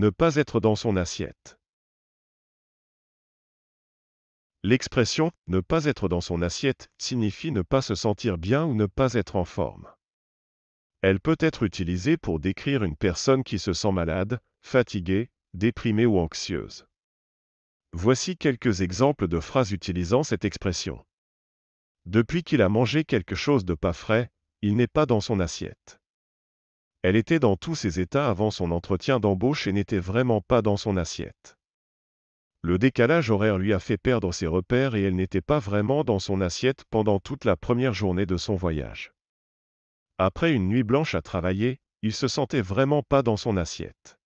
ne pas être dans son assiette. L'expression ne pas être dans son assiette signifie ne pas se sentir bien ou ne pas être en forme. Elle peut être utilisée pour décrire une personne qui se sent malade, fatiguée, déprimée ou anxieuse. Voici quelques exemples de phrases utilisant cette expression. Depuis qu'il a mangé quelque chose de pas frais, il n'est pas dans son assiette. Elle était dans tous ses états avant son entretien d'embauche et n'était vraiment pas dans son assiette. Le décalage horaire lui a fait perdre ses repères et elle n'était pas vraiment dans son assiette pendant toute la première journée de son voyage. Après une nuit blanche à travailler, il se sentait vraiment pas dans son assiette.